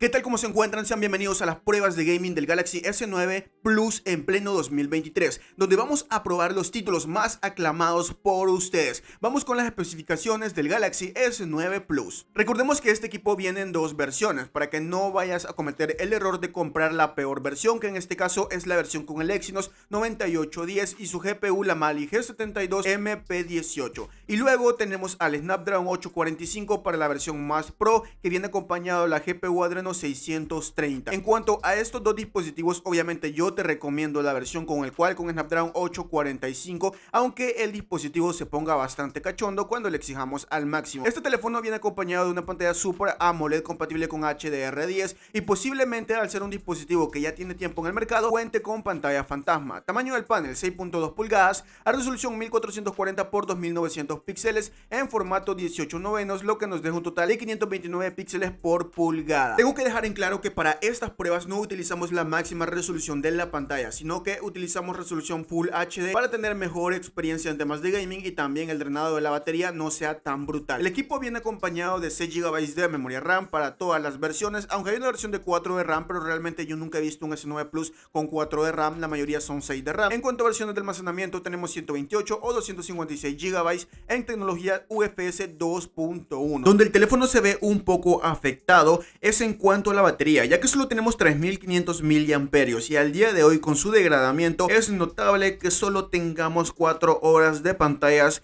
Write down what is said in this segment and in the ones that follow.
¿Qué tal cómo se encuentran? Sean bienvenidos a las pruebas de gaming del Galaxy S9 Plus en pleno 2023, donde vamos a probar los títulos más aclamados por ustedes. Vamos con las especificaciones del Galaxy S9 Plus. Recordemos que este equipo viene en dos versiones, para que no vayas a cometer el error de comprar la peor versión, que en este caso es la versión con el Exynos 9810 y su GPU la Mali G72 MP18. Y luego tenemos al Snapdragon 845 para la versión más Pro, que viene acompañado de la GPU Adreno 630. En cuanto a estos dos dispositivos, obviamente yo te recomiendo la versión con el cual con Snapdragon 845, aunque el dispositivo se ponga bastante cachondo cuando le exijamos al máximo. Este teléfono viene acompañado de una pantalla Super AMOLED compatible con HDR10 y posiblemente al ser un dispositivo que ya tiene tiempo en el mercado, cuente con pantalla fantasma. Tamaño del panel 6.2 pulgadas a resolución 1440 x 2900 píxeles en formato 18 novenos, lo que nos deja un total de 529 píxeles por pulgada. Tengo dejar en claro que para estas pruebas no utilizamos la máxima resolución de la pantalla, sino que utilizamos resolución Full HD para tener mejor experiencia en temas de gaming y también el drenado de la batería no sea tan brutal. El equipo viene acompañado de 6 GB de memoria RAM para todas las versiones, aunque hay una versión de 4 de RAM, pero realmente yo nunca he visto un S9 Plus con 4 de RAM, la mayoría son 6 de RAM. En cuanto a versiones de almacenamiento, tenemos 128 o 256 GB en tecnología UFS 2.1. Donde el teléfono se ve un poco afectado es en cuanto cuanto a la batería, ya que solo tenemos 3500 mAh y al día de hoy con su degradamiento es notable que solo tengamos 4 horas de pantallas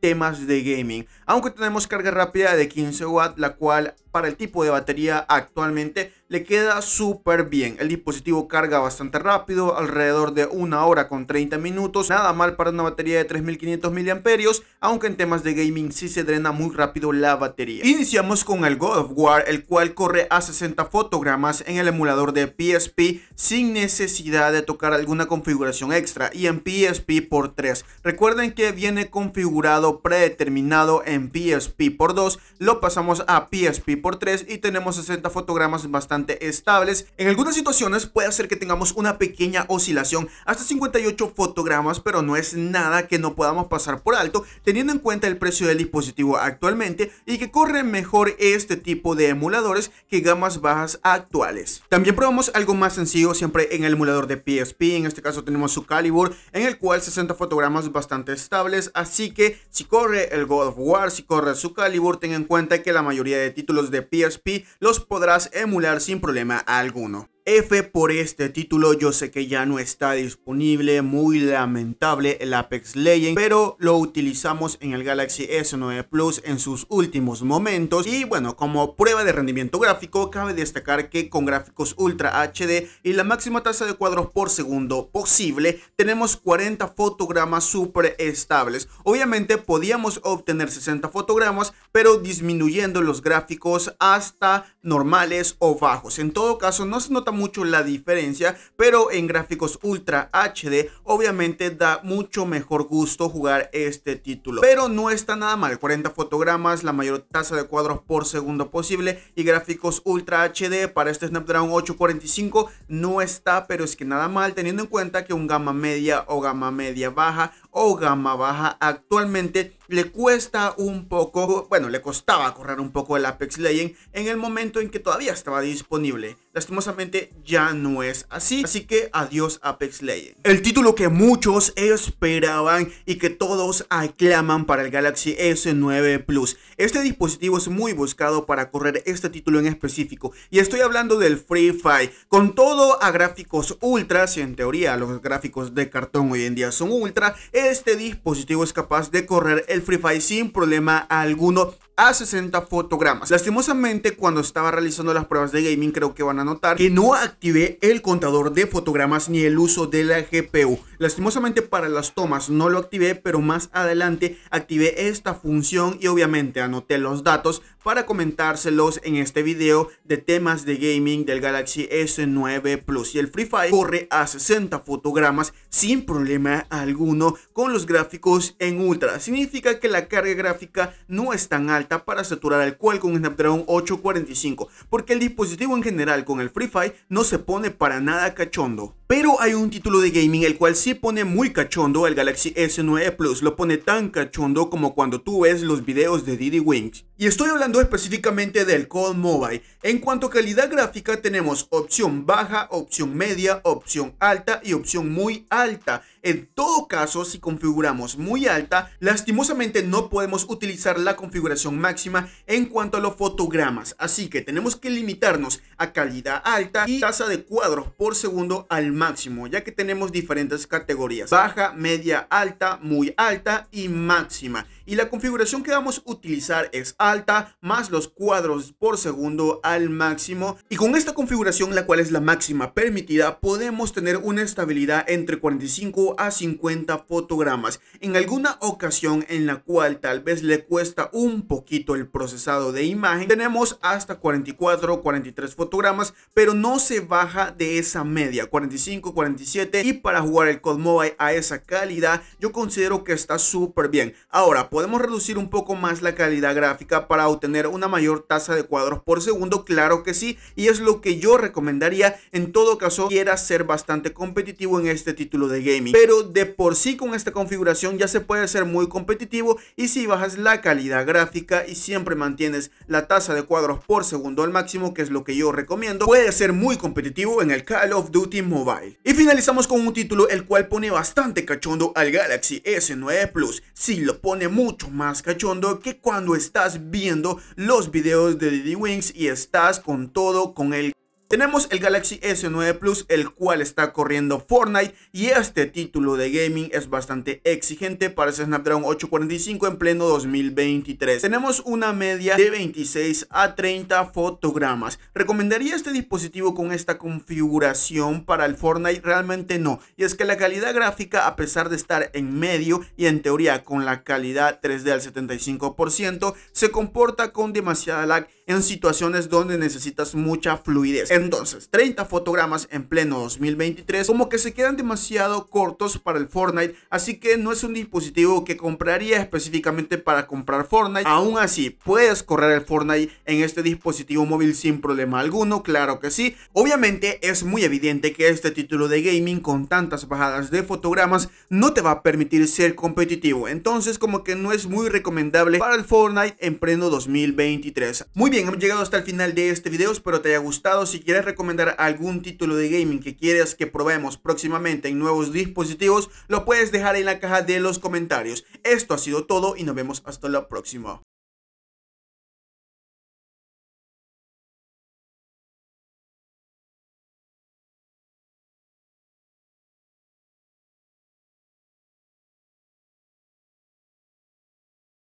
temas de gaming. Aunque tenemos carga rápida de 15 watts, la cual para el tipo de batería actualmente le queda súper bien. El dispositivo carga bastante rápido, alrededor de una hora con 30 minutos, nada mal para una batería de 3500 mAh, aunque en temas de gaming sí se drena muy rápido la batería. Iniciamos con el God of War, el cual corre a 60 fotogramas en el emulador de PSP sin necesidad de tocar alguna configuración extra y en PSP por 3. Recuerden que viene configurado configurado predeterminado en PSP por 2, lo pasamos a PSP por 3 y tenemos 60 fotogramas bastante estables. En algunas situaciones puede hacer que tengamos una pequeña oscilación hasta 58 fotogramas, pero no es nada que no podamos pasar por alto teniendo en cuenta el precio del dispositivo actualmente y que corre mejor este tipo de emuladores que gamas bajas actuales. También probamos algo más sencillo siempre en el emulador de PSP, en este caso tenemos su Calibur, en el cual 60 fotogramas bastante estables, así Así que si corre el God of War, si corre su Calibur, ten en cuenta que la mayoría de títulos de PSP los podrás emular sin problema alguno. F por este título, yo sé que ya no está disponible, muy lamentable el Apex Legend, pero lo utilizamos en el Galaxy S9 Plus en sus últimos momentos y bueno, como prueba de rendimiento gráfico, cabe destacar que con gráficos Ultra HD y la máxima tasa de cuadros por segundo posible, tenemos 40 fotogramas super estables. Obviamente podíamos obtener 60 fotogramas, pero disminuyendo los gráficos hasta normales o bajos. En todo caso, no se nota mucho la diferencia, pero en gráficos Ultra HD obviamente da mucho mejor gusto jugar este título. Pero no está nada mal, 40 fotogramas, la mayor tasa de cuadros por segundo posible y gráficos Ultra HD para este Snapdragon 845 no está, pero es que nada mal teniendo en cuenta que un gama media o gama media baja o gama baja actualmente le cuesta un poco, bueno, le costaba correr un poco el Apex Legend en el momento en que todavía estaba disponible. Lastimosamente ya no es así, así que adiós Apex Legend, El título que muchos esperaban y que todos aclaman para el Galaxy S9 Plus. Este dispositivo es muy buscado para correr este título en específico y estoy hablando del Free Fire. Con todo a gráficos si en teoría los gráficos de cartón hoy en día son ultra, este dispositivo es capaz de correr el Free Fire sin problema alguno a 60 fotogramas. Lastimosamente, cuando estaba realizando las pruebas de gaming, creo que van a notar que no activé el contador de fotogramas ni el uso de la GPU. Lastimosamente para las tomas no lo activé, pero más adelante activé esta función y obviamente anoté los datos para comentárselos en este video de temas de gaming del Galaxy S9 Plus. Y el Free Fire corre a 60 fotogramas sin problema alguno con los gráficos en ultra. Significa que la carga gráfica no es tan alta para saturar al cual con Snapdragon 845, porque el dispositivo en general con el Free Fire no se pone para nada cachondo. Pero hay un título de gaming el cual sí pone muy cachondo el Galaxy S9 Plus, lo pone tan cachondo como cuando tú ves los videos de Diddy Wings. Y estoy hablando específicamente del Call Mobile. En cuanto a calidad gráfica tenemos opción baja, opción media, opción alta y opción muy alta. En todo caso, si configuramos muy alta, lastimosamente no podemos utilizar la configuración máxima en cuanto a los fotogramas. Así que tenemos que limitarnos a calidad alta y tasa de cuadros por segundo al máximo, ya que tenemos diferentes categorías, baja, media, alta, muy alta y máxima. Y la configuración que vamos a utilizar es alta más los cuadros por segundo al máximo. Y con esta configuración, la cual es la máxima permitida, podemos tener una estabilidad entre 45 a 50 fotogramas. En alguna ocasión en la cual tal vez le cuesta un poquito el procesado de imagen, tenemos hasta 44 43 fotogramas, pero no se baja de esa media, 45 47 y para jugar el COD Mobile a esa calidad yo considero que está súper bien. Ahora podemos reducir un poco más la calidad gráfica para obtener una mayor tasa de cuadros por segundo, claro que sí, y es lo que yo recomendaría en todo caso quiera ser bastante competitivo en este título de gaming. Pero de por sí con esta configuración ya se puede ser muy competitivo y si bajas la calidad gráfica y siempre mantienes la tasa de cuadros por segundo al máximo, que es lo que yo recomiendo, puede ser muy competitivo en el Call of Duty Mobile. Y finalizamos con un título el cual pone bastante cachondo al Galaxy S9 Plus. Si lo pone mucho más cachondo que cuando estás viendo los videos de Diddy Wings y estás con todo con el tenemos el Galaxy S9 Plus, el cual está corriendo Fortnite y este título de gaming es bastante exigente para ese Snapdragon 845 en pleno 2023. Tenemos una media de 26 a 30 fotogramas. ¿Recomendaría este dispositivo con esta configuración para el Fortnite? Realmente no. Y es que la calidad gráfica, a pesar de estar en medio y en teoría con la calidad 3D al 75%, se comporta con demasiada lag en situaciones donde necesitas mucha fluidez. Entonces, 30 fotogramas en pleno 2023 como que se quedan demasiado cortos para el Fortnite, así que no es un dispositivo que compraría específicamente para comprar Fortnite. Aún así, puedes correr el Fortnite en este dispositivo móvil sin problema alguno, claro que sí. Obviamente es muy evidente que este título de gaming con tantas bajadas de fotogramas no te va a permitir ser competitivo, entonces como que no es muy recomendable para el Fortnite en pleno 2023. Muy bien, hemos llegado hasta el final de este video, espero te haya gustado. Si quieres recomendar algún título de gaming que quieras que probemos próximamente en nuevos dispositivos, lo puedes dejar en la caja de los comentarios. Esto ha sido todo y nos vemos hasta la próxima.